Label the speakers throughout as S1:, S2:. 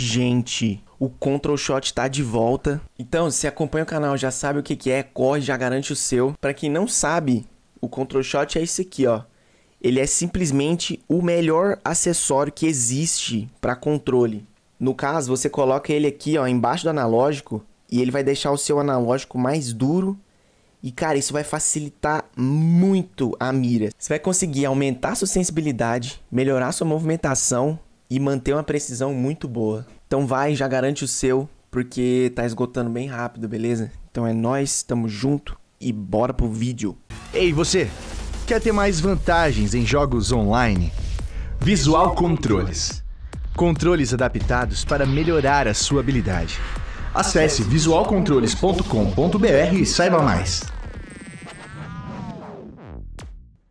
S1: Gente, o Control Shot tá de volta. Então, se acompanha o canal, já sabe o que, que é, corre, já garante o seu. Para quem não sabe, o Control Shot é isso aqui, ó. Ele é simplesmente o melhor acessório que existe para controle. No caso, você coloca ele aqui, ó, embaixo do analógico e ele vai deixar o seu analógico mais duro. E cara, isso vai facilitar muito a mira. Você vai conseguir aumentar sua sensibilidade, melhorar sua movimentação e manter uma precisão muito boa. Então vai, já garante o seu, porque tá esgotando bem rápido, beleza? Então é nós, tamo junto e bora pro vídeo. Ei, você! Quer ter mais vantagens em jogos online? Visual Controles. Controles adaptados para melhorar a sua habilidade. Acesse visualcontroles.com.br e saiba mais.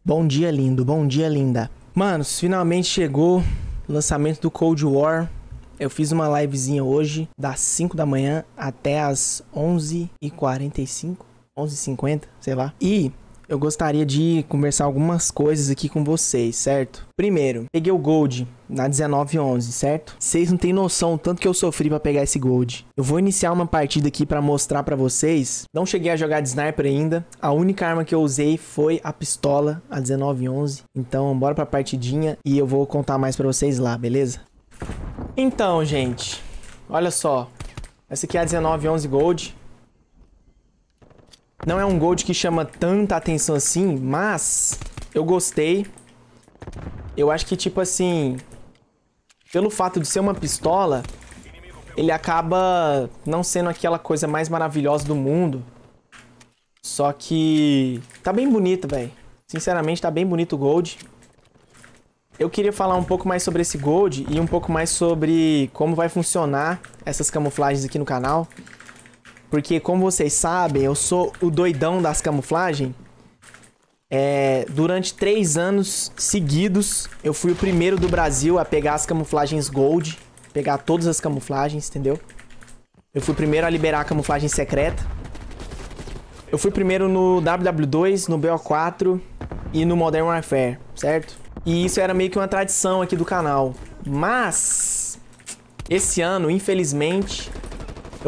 S1: Bom dia, lindo. Bom dia, linda. Manos, finalmente chegou lançamento do Cold War. Eu fiz uma livezinha hoje, das 5 da manhã até as 11h45, 11h50, sei lá. E eu gostaria de conversar algumas coisas aqui com vocês, certo? Primeiro, peguei o Gold na 1911, certo? Vocês não têm noção o tanto que eu sofri para pegar esse Gold. Eu vou iniciar uma partida aqui para mostrar para vocês. Não cheguei a jogar de sniper ainda. A única arma que eu usei foi a pistola, a 1911. Então, bora pra partidinha e eu vou contar mais para vocês lá, beleza? Então, gente, olha só. Essa aqui é a 1911 Gold. Não é um Gold que chama tanta atenção assim, mas eu gostei. Eu acho que, tipo assim, pelo fato de ser uma pistola, ele acaba não sendo aquela coisa mais maravilhosa do mundo. Só que tá bem bonito, velho. Sinceramente, tá bem bonito o Gold. Eu queria falar um pouco mais sobre esse Gold e um pouco mais sobre como vai funcionar essas camuflagens aqui no canal. Porque, como vocês sabem, eu sou o doidão das camuflagens. É, durante três anos seguidos, eu fui o primeiro do Brasil a pegar as camuflagens Gold. Pegar todas as camuflagens, entendeu? Eu fui o primeiro a liberar a camuflagem secreta. Eu fui primeiro no WW2, no BO4 e no Modern Warfare, certo? E isso era meio que uma tradição aqui do canal. Mas, esse ano, infelizmente,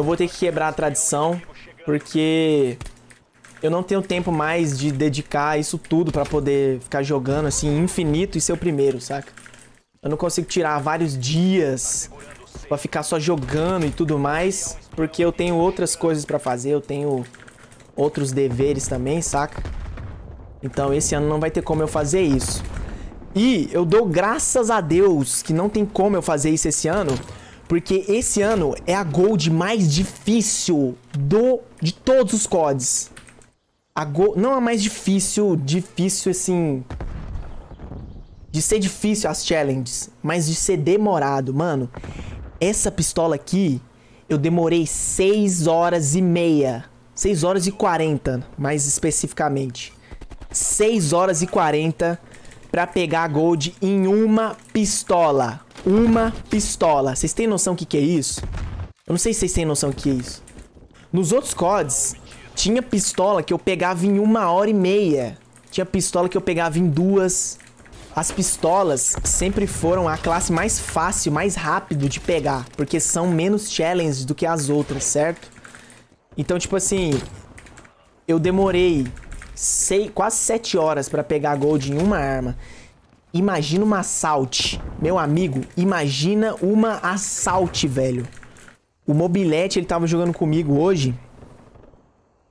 S1: eu vou ter que quebrar a tradição, porque eu não tenho tempo mais de dedicar isso tudo para poder ficar jogando assim infinito e ser o primeiro, saca? Eu não consigo tirar vários dias para ficar só jogando e tudo mais, porque eu tenho outras coisas para fazer, eu tenho outros deveres também, saca? Então esse ano não vai ter como eu fazer isso. E eu dou graças a Deus que não tem como eu fazer isso esse ano, porque esse ano é a gold mais difícil do de todos os CODs. A gold, não a mais difícil, difícil assim, de ser difícil as challenges, mas de ser demorado, mano. Essa pistola aqui, eu demorei 6 horas e meia. 6 horas e 40, mais especificamente. 6 horas e 40 para pegar gold em uma pistola. Uma pistola. Vocês têm noção o que, que é isso? Eu não sei se vocês têm noção o que é isso. Nos outros CODs, tinha pistola que eu pegava em uma hora e meia. Tinha pistola que eu pegava em duas. As pistolas sempre foram a classe mais fácil, mais rápido de pegar. Porque são menos challenges do que as outras, certo? Então, tipo assim... Eu demorei sei, quase sete horas para pegar gold em uma arma. Imagina uma assalto, Meu amigo, imagina uma assalto, velho. O Mobilete, ele tava jogando comigo hoje.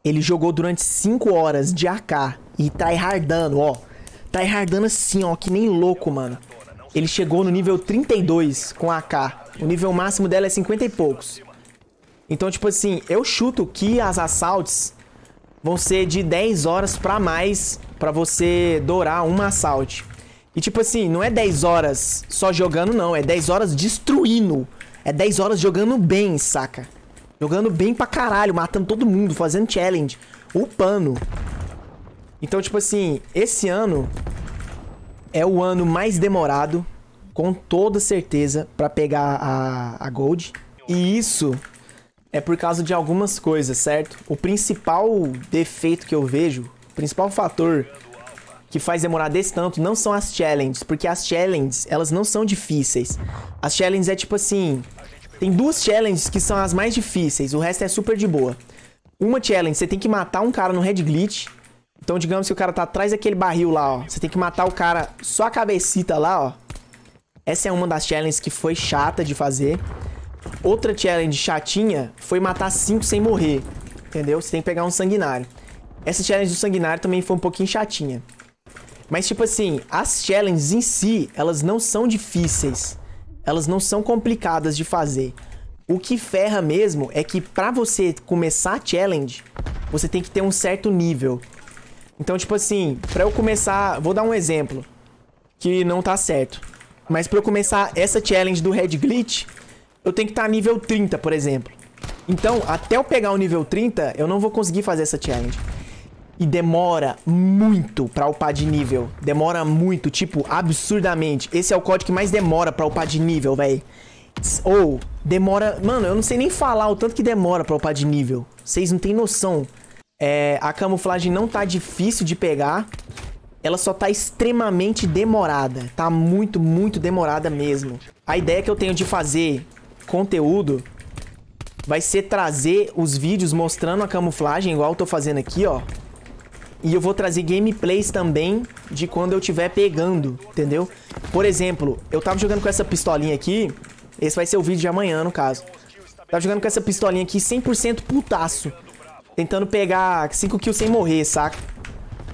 S1: Ele jogou durante 5 horas de AK e tryhardando, ó. Tryhardando assim, ó, que nem louco, mano. Ele chegou no nível 32 com AK. O nível máximo dela é 50 e poucos. Então, tipo assim, eu chuto que as assaltes vão ser de 10 horas pra mais pra você dourar uma assalto. E tipo assim, não é 10 horas só jogando, não. É 10 horas destruindo. É 10 horas jogando bem, saca? Jogando bem pra caralho, matando todo mundo, fazendo challenge, upando. Então, tipo assim, esse ano é o ano mais demorado, com toda certeza, para pegar a, a Gold. E isso é por causa de algumas coisas, certo? O principal defeito que eu vejo, o principal fator que faz demorar desse tanto não são as challenges, porque as challenges, elas não são difíceis. As challenges é tipo assim, tem duas challenges que são as mais difíceis, o resto é super de boa. Uma challenge, você tem que matar um cara no Red Glitch. Então, digamos que o cara tá atrás daquele barril lá, ó. Você tem que matar o cara só a cabecita lá, ó. Essa é uma das challenges que foi chata de fazer. Outra challenge chatinha foi matar cinco sem morrer. Entendeu? Você tem que pegar um sanguinário. Essa challenge do sanguinário também foi um pouquinho chatinha. Mas, tipo assim, as challenges em si, elas não são difíceis. Elas não são complicadas de fazer. O que ferra mesmo é que para você começar a challenge, você tem que ter um certo nível. Então, tipo assim, para eu começar, vou dar um exemplo que não tá certo. Mas para eu começar essa challenge do Red Glitch, eu tenho que estar tá nível 30, por exemplo. Então, até eu pegar o nível 30, eu não vou conseguir fazer essa challenge e demora muito pra upar de nível. Demora muito, tipo, absurdamente. Esse é o código que mais demora pra upar de nível, véi. Ou, demora... Mano, eu não sei nem falar o tanto que demora pra upar de nível. Vocês não tem noção. É, a camuflagem não tá difícil de pegar. Ela só tá extremamente demorada. Tá muito, muito demorada mesmo. A ideia que eu tenho de fazer conteúdo vai ser trazer os vídeos mostrando a camuflagem, igual eu tô fazendo aqui, ó. E eu vou trazer gameplays também de quando eu tiver pegando, entendeu? Por exemplo, eu tava jogando com essa pistolinha aqui. Esse vai ser o vídeo de amanhã, no caso. Tava jogando com essa pistolinha aqui 100% putaço. Tentando pegar 5 kills sem morrer, saca?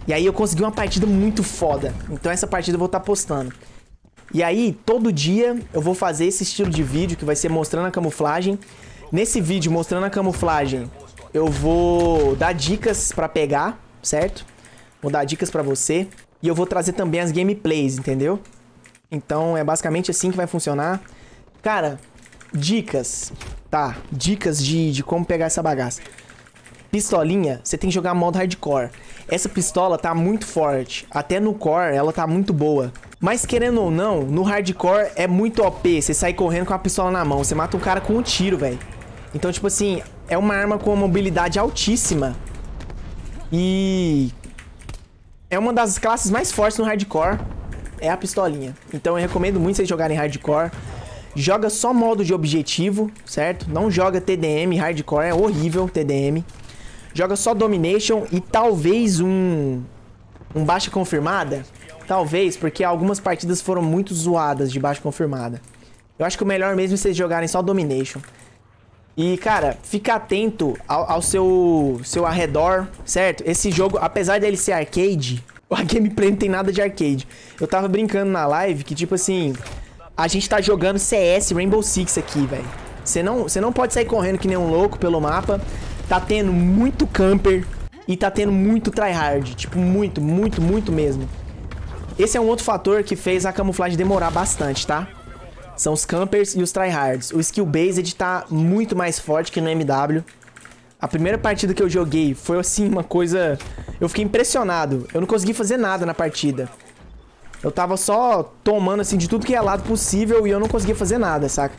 S1: E aí eu consegui uma partida muito foda. Então essa partida eu vou estar tá postando. E aí, todo dia eu vou fazer esse estilo de vídeo que vai ser mostrando a camuflagem. Nesse vídeo mostrando a camuflagem, eu vou dar dicas para pegar certo? Vou dar dicas para você e eu vou trazer também as gameplays, entendeu? Então é basicamente assim que vai funcionar. Cara, dicas, tá? Dicas de, de como pegar essa bagaça. Pistolinha, você tem que jogar modo hardcore. Essa pistola tá muito forte, até no core ela tá muito boa. Mas querendo ou não, no hardcore é muito OP, você sai correndo com a pistola na mão, você mata um cara com um tiro, velho. Então, tipo assim, é uma arma com uma mobilidade altíssima. E é uma das classes mais fortes no hardcore, é a pistolinha. Então eu recomendo muito vocês jogarem hardcore. Joga só modo de objetivo, certo? Não joga TDM, hardcore é horrível TDM. Joga só domination e talvez um um baixa confirmada, talvez, porque algumas partidas foram muito zoadas de baixa confirmada. Eu acho que o melhor mesmo é vocês jogarem só domination. E, cara, fica atento ao, ao seu, seu arredor, certo? Esse jogo, apesar dele ser arcade, a gameplay não tem nada de arcade. Eu tava brincando na live que, tipo assim, a gente tá jogando CS Rainbow Six aqui, velho. Você não, você não pode sair correndo que nem um louco pelo mapa. Tá tendo muito camper e tá tendo muito tryhard. Tipo, muito, muito, muito mesmo. Esse é um outro fator que fez a camuflagem demorar bastante, tá? São os campers e os tryhards. O skill based tá muito mais forte que no MW. A primeira partida que eu joguei foi assim uma coisa... Eu fiquei impressionado. Eu não consegui fazer nada na partida. Eu tava só tomando assim de tudo que é lado possível e eu não conseguia fazer nada, saca?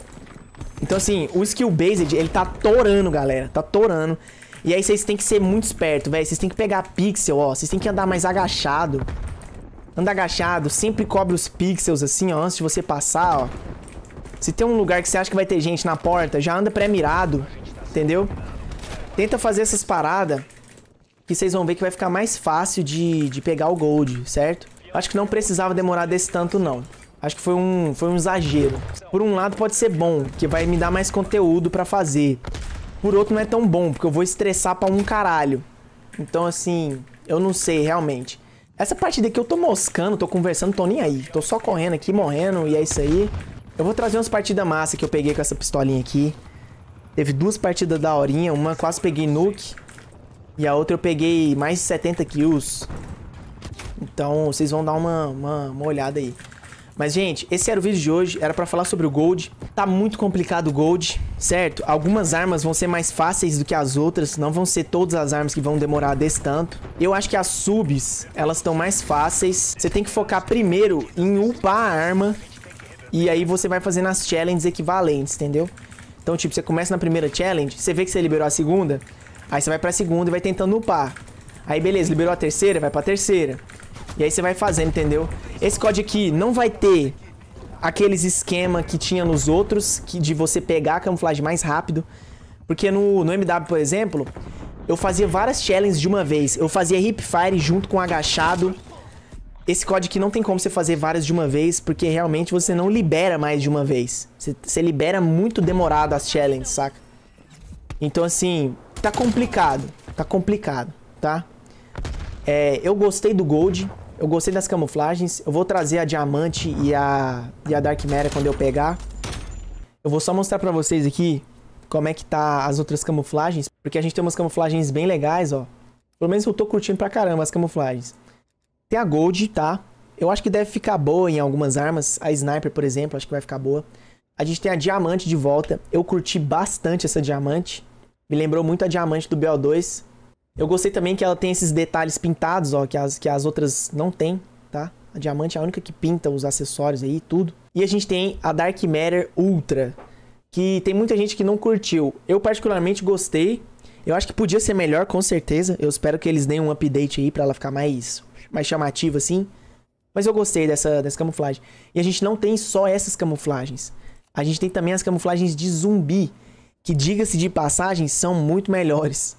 S1: Então assim, o skill based, ele tá torando, galera. Tá torando. E aí vocês têm que ser muito esperto, velho. Vocês têm que pegar pixel, ó. Vocês têm que andar mais agachado. Anda agachado, sempre cobre os pixels assim, ó, antes de você passar, ó. Se tem um lugar que você acha que vai ter gente na porta, já anda pré-mirado, entendeu? Tenta fazer essas paradas que vocês vão ver que vai ficar mais fácil de, de pegar o gold, certo? Acho que não precisava demorar desse tanto, não. Acho que foi um, foi um exagero. Por um lado pode ser bom, que vai me dar mais conteúdo pra fazer. Por outro não é tão bom, porque eu vou estressar pra um caralho. Então, assim, eu não sei realmente. Essa partida aqui eu tô moscando, tô conversando, tô nem aí. Tô só correndo aqui, morrendo, e é isso aí. Eu vou trazer umas partidas massa que eu peguei com essa pistolinha aqui. Teve duas partidas da horinha, uma quase peguei nuke. E a outra eu peguei mais de 70 kills. Então vocês vão dar uma, uma, uma olhada aí. Mas, gente, esse era o vídeo de hoje, era para falar sobre o Gold. Tá muito complicado o Gold, certo? Algumas armas vão ser mais fáceis do que as outras, não vão ser todas as armas que vão demorar desse tanto. Eu acho que as subs, elas estão mais fáceis. Você tem que focar primeiro em upar a arma e aí você vai fazendo as challenges equivalentes, entendeu? Então, tipo, você começa na primeira challenge, você vê que você liberou a segunda, aí você vai pra segunda e vai tentando upar. Aí, beleza, liberou a terceira, vai pra terceira. E aí você vai fazendo, entendeu? Esse código aqui não vai ter aqueles esquema que tinha nos outros, que de você pegar a camuflagem mais rápido. Porque no, no MW, por exemplo, eu fazia várias challenges de uma vez. Eu fazia hipfire fire junto com agachado. Esse código aqui não tem como você fazer várias de uma vez, porque realmente você não libera mais de uma vez. Você, você libera muito demorado as challenges, saca? Então, assim, tá complicado. Tá complicado, tá? É, eu gostei do Gold, eu gostei das camuflagens. Eu vou trazer a Diamante e a, e a Dark Mera quando eu pegar. Eu vou só mostrar pra vocês aqui como é que tá as outras camuflagens, porque a gente tem umas camuflagens bem legais, ó. Pelo menos eu tô curtindo pra caramba as camuflagens. Tem a Gold, tá? Eu acho que deve ficar boa em algumas armas. A Sniper, por exemplo, acho que vai ficar boa. A gente tem a Diamante de volta. Eu curti bastante essa Diamante. Me lembrou muito a Diamante do BO2. Eu gostei também que ela tem esses detalhes pintados, ó, que as, que as outras não tem, tá? A Diamante é a única que pinta os acessórios aí e tudo. E a gente tem a Dark Matter Ultra, que tem muita gente que não curtiu. Eu particularmente gostei. Eu acho que podia ser melhor, com certeza. Eu espero que eles deem um update aí pra ela ficar mais mais chamativo assim. Mas eu gostei dessa, dessa camuflagem. E a gente não tem só essas camuflagens. A gente tem também as camuflagens de zumbi, que diga-se de passagem, são muito melhores.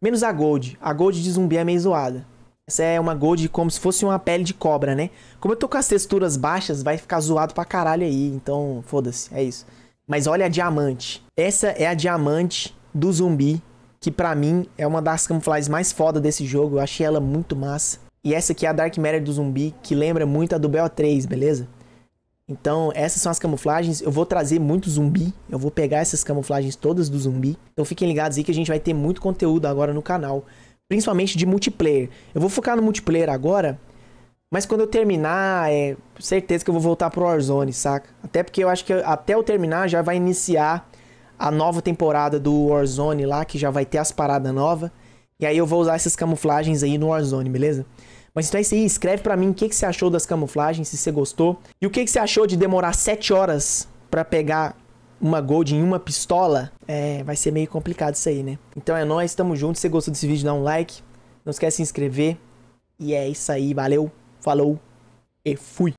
S1: Menos a gold. A gold de zumbi é meio zoada. Essa é uma gold como se fosse uma pele de cobra, né? Como eu tô com as texturas baixas, vai ficar zoado pra caralho aí. Então, foda-se, é isso. Mas olha a diamante. Essa é a diamante do zumbi, que pra mim é uma das camuflagens mais foda desse jogo. Eu achei ela muito massa. E essa aqui é a Dark Matter do zumbi, que lembra muito a do BO3, beleza? Então, essas são as camuflagens. Eu vou trazer muito zumbi. Eu vou pegar essas camuflagens todas do zumbi. Então, fiquem ligados aí que a gente vai ter muito conteúdo agora no canal. Principalmente de multiplayer. Eu vou focar no multiplayer agora. Mas quando eu terminar, é certeza que eu vou voltar pro Warzone, saca? Até porque eu acho que até eu terminar já vai iniciar a nova temporada do Warzone lá, que já vai ter as paradas novas. E aí eu vou usar essas camuflagens aí no Warzone, beleza? Mas então é isso aí, escreve para mim o que, que você achou das camuflagens, se você gostou. E o que, que você achou de demorar 7 horas para pegar uma gold em uma pistola? É, vai ser meio complicado isso aí, né? Então é nóis, tamo junto. Se você gostou desse vídeo, dá um like. Não esquece de se inscrever. E é isso aí, valeu, falou e fui.